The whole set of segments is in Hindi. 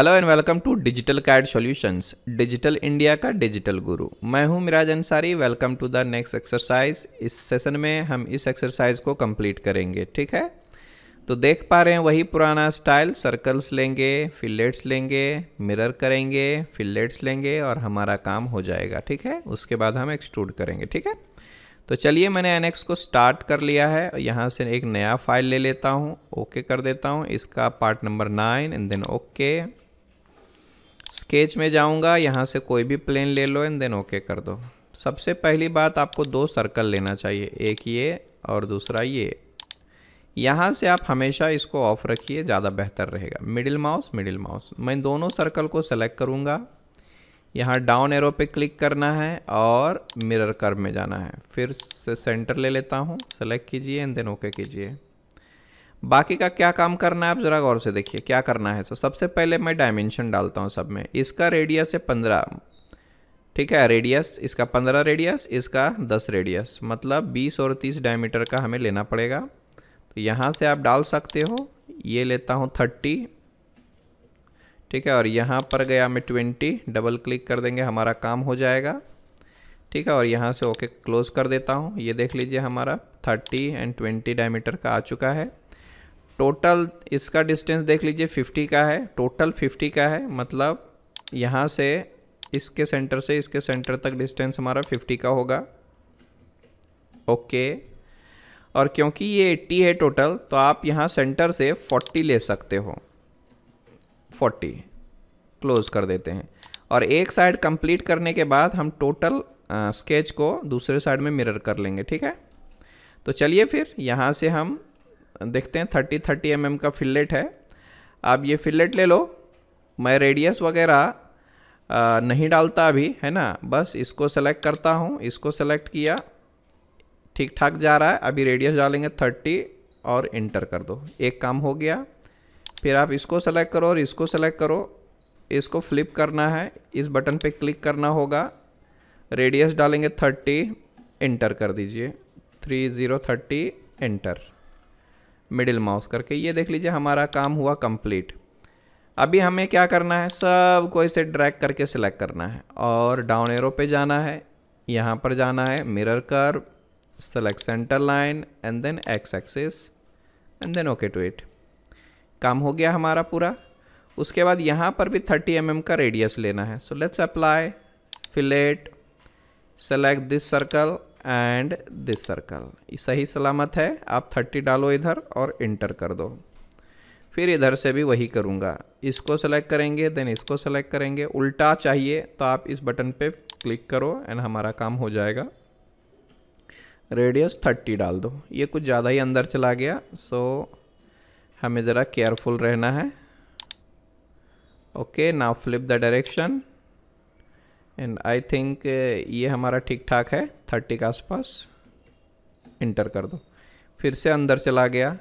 hello and welcome to digital CAD solutions digital India का डिजिटल गुरु मैं हूं Miraj Ansari welcome to the next exercise इस सेशन में हम इस एक्सरसाइज को कंप्लीट करेंगे ठीक है तो देख पा रहे हैं वही पुराना स्टाइल सर्कल्स लेंगे फिलेट्स लेंगे मिरर करेंगे फिलेट्स लेंगे और हमारा काम हो जाएगा ठीक है उसके बाद हम एक्सट्रूड करेंगे ठीक है तो चलिए मैंने एनएक्स को स्टार्ट कर लिया है यहाँ से एक नया फाइल ले लेता हूँ ओके कर देता हूँ इसका part number nine and then okay sketch में जाऊंगा यहाँ से कोई भी प्लेन ले लो एंड देन ओके कर दो सबसे पहली बात आपको दो सर्कल लेना चाहिए एक ये और दूसरा ये यहाँ से आप हमेशा इसको ऑफ रखिए ज़्यादा बेहतर रहेगा मिडिल माउस मिडिल माउस मैं दोनों सर्कल को सेलेक्ट करूँगा यहाँ डाउन एरो पे क्लिक करना है और मिरर कर्व में जाना है फिर से सेंटर ले लेता हूँ सेलेक्ट कीजिए एंड देन ओके कीजिए बाकी का क्या काम करना है आप ज़रा गौर से देखिए क्या करना है सो सबसे पहले मैं डायमेंशन डालता हूँ सब में इसका रेडियस है पंद्रह ठीक है रेडियस इसका पंद्रह रेडियस इसका दस रेडियस मतलब बीस और तीस डायमीटर का हमें लेना पड़ेगा तो यहाँ से आप डाल सकते हो ये लेता हूँ थर्टी ठीक है और यहाँ पर गया मैं ट्वेंटी डबल क्लिक कर देंगे हमारा काम हो जाएगा ठीक है और यहाँ से ओके क्लोज़ कर देता हूँ ये देख लीजिए हमारा थर्टी एंड ट्वेंटी डायमीटर का आ चुका है टोटल इसका डिस्टेंस देख लीजिए 50 का है टोटल 50 का है मतलब यहाँ से इसके सेंटर से इसके सेंटर तक डिस्टेंस हमारा 50 का होगा ओके और क्योंकि ये 80 है टोटल तो आप यहाँ सेंटर से 40 ले सकते हो 40 क्लोज कर देते हैं और एक साइड कंप्लीट करने के बाद हम टोटल स्केच को दूसरे साइड में मिरर कर लेंगे ठीक है तो चलिए फिर यहाँ से हम देखते हैं थर्टी थर्टी एम का फिलेट है आप ये फिलेट ले लो मैं रेडियस वगैरह नहीं डालता अभी है ना बस इसको सेलेक्ट करता हूँ इसको सेलेक्ट किया ठीक ठाक जा रहा है अभी रेडियस डालेंगे थर्टी और इंटर कर दो एक काम हो गया फिर आप इसको सेलेक्ट करो और इसको सेलेक्ट करो इसको फ्लिप करना है इस बटन पे क्लिक करना होगा रेडियस डालेंगे थर्टी इंटर कर दीजिए three zero thirty enter middle mouse करके ये देख लीजिए हमारा काम हुआ कंप्लीट अभी हमें क्या करना है सब को इसे ड्रैग करके सिलेक्ट करना है और डाउन एरो पे जाना है यहाँ पर जाना है मिरर कर select centre line and then X axis and then okay to it काम हो गया हमारा पूरा उसके बाद यहाँ पर भी 30 एम mm का रेडियस लेना है so let's apply fillet select this circle and this circle सही सलामत है आप थर्टी डालो इधर और इंटर कर दो फिर इधर से भी वही करूँगा इसको सेलेक्ट करेंगे देन इसको सेलेक्ट करेंगे उल्टा चाहिए तो आप इस बटन पे क्लिक करो एंड हमारा काम हो जाएगा रेडियस थर्टी डाल दो ये कुछ ज़्यादा ही अंदर चला गया सो हमें ज़रा केयरफुल रहना है okay now flip the direction and I think ये हमारा ठीक ठाक है थर्टी के आसपास इंटर कर दो फिर से अंदर चला गया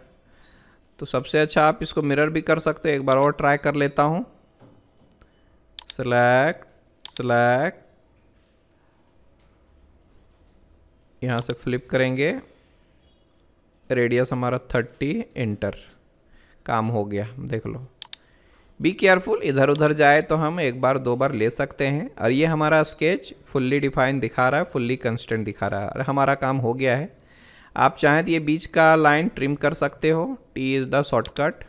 तो सबसे अच्छा आप इसको मिरर भी कर सकते हो एक बार और ट्राई कर लेता हूँ सेलेक्ट सेलेक्ट यहाँ से फ्लिप करेंगे रेडियस हमारा थर्टी इंटर काम हो गया देख लो बी केयरफुल इधर उधर जाए तो हम एक बार दो बार ले सकते हैं और ये हमारा स्केच फुल्ली डिफाइन दिखा रहा है फुल्ली कंस्टेंट दिखा रहा है और हमारा काम हो गया है आप चाहें तो ये बीच का लाइन ट्रिम कर सकते हो टी इज़ द शॉर्टकट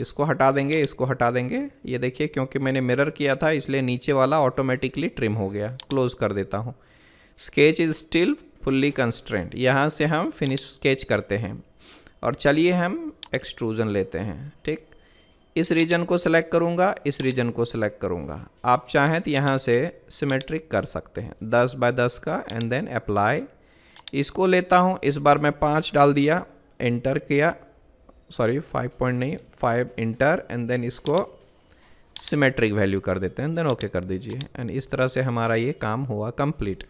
इसको हटा देंगे इसको हटा देंगे ये देखिए क्योंकि मैंने मिरर किया था इसलिए नीचे वाला ऑटोमेटिकली ट्रिम हो गया क्लोज़ कर देता हूँ sketch is still fully constraint यहाँ से हम फिनिश स्केच करते हैं और चलिए हम एक्सट्रूजन लेते हैं ठीक इस रीजन को सिलेक्ट करूँगा इस रीजन को सिलेक्ट करूँगा आप चाहें तो यहाँ से सिमेट्रिक कर सकते हैं दस बाय दस का एंड देन अप्लाई इसको लेता हूँ इस बार मैं पाँच डाल दिया इंटर किया सॉरी फाइव पॉइंट नहीं फाइव इंटर एंड देन इसको सिमेट्रिक वैल्यू कर देते हैं देन ओके okay कर दीजिए एंड इस तरह से हमारा ये काम हुआ कंप्लीट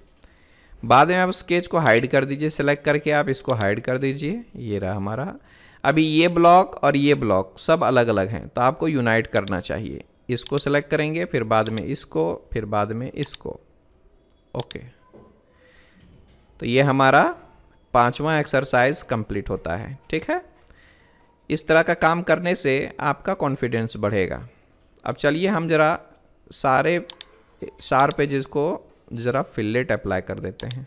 बाद में आप स्केच को हाइड कर दीजिए सेलेक्ट करके आप इसको हाइड कर दीजिए ये रहा हमारा अभी ये ब्लॉक और ये ब्लॉक सब अलग अलग हैं तो आपको यूनाइट करना चाहिए इसको सेलेक्ट करेंगे फिर बाद में इसको फिर बाद में इसको ओके तो ये हमारा पांचवा एक्सरसाइज कंप्लीट होता है ठीक है इस तरह का काम करने से आपका कॉन्फिडेंस बढ़ेगा अब चलिए हम ज़रा सारे चार पेजेस को ज़रा फिलेट अप्लाई कर देते हैं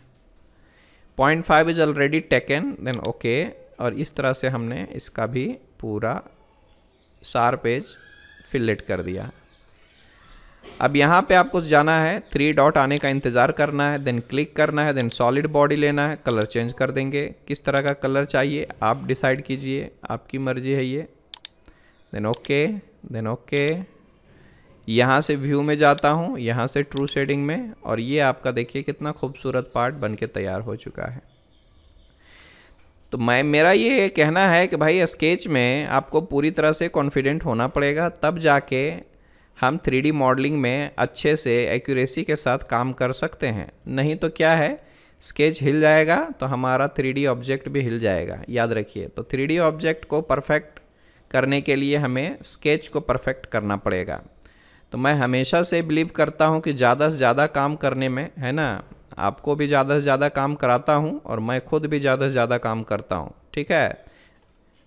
point five is already taken then okay और इस तरह से हमने इसका भी पूरा सार पेज फिलेट कर दिया अब यहाँ पे आपको जाना है थ्री डॉट आने का इंतज़ार करना है देन क्लिक करना है देन सॉलिड बॉडी लेना है कलर चेंज कर देंगे किस तरह का कलर चाहिए आप डिसाइड कीजिए आपकी मर्ज़ी है ये देन ओके देन ओके यहाँ से व्यू में जाता हूँ यहाँ से ट्रू शेडिंग में और ये आपका देखिए कितना खूबसूरत पार्ट बन के तैयार हो चुका है तो मैं मेरा ये कहना है कि भाई स्केच में आपको पूरी तरह से कॉन्फिडेंट होना पड़ेगा तब जाके हम थ्री मॉडलिंग में अच्छे से एक्यूरेसी के साथ काम कर सकते हैं नहीं तो क्या है स्केच हिल जाएगा तो हमारा थ्री ऑब्जेक्ट भी हिल जाएगा याद रखिए तो थ्री ऑब्जेक्ट को परफेक्ट करने के लिए हमें स्केच को परफेक्ट करना पड़ेगा तो मैं हमेशा से बिलीव करता हूँ कि ज़्यादा से ज़्यादा काम करने में है ना आपको भी ज़्यादा से ज़्यादा काम कराता हूँ और मैं खुद भी ज़्यादा से ज़्यादा काम करता हूँ ठीक है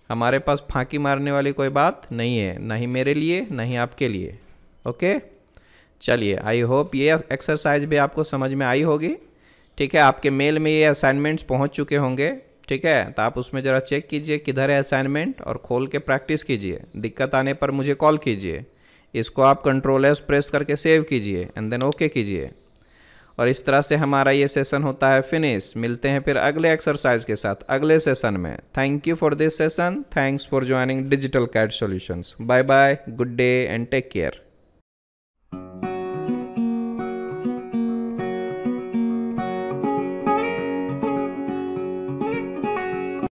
हमारे पास फांकी मारने वाली कोई बात नहीं है ना ही मेरे लिए ना ही आपके लिए ओके चलिए आई होप ये एक्सरसाइज भी आपको समझ में आई होगी ठीक है आपके मेल में ये असाइनमेंट्स पहुंच चुके होंगे ठीक है तो आप उसमें ज़रा चेक कीजिए किधर है असाइनमेंट और खोल के प्रैक्टिस कीजिए दिक्कत आने पर मुझे कॉल कीजिए इसको आप कंट्रोल एस प्रेस करके सेव कीजिए एंड देन ओके कीजिए और इस तरह से हमारा ये सेशन होता है फिनिश मिलते हैं फिर अगले एक्सरसाइज के साथ अगले सेशन में thank you for this session thanks for joining digital CAD solutions bye bye good day and take care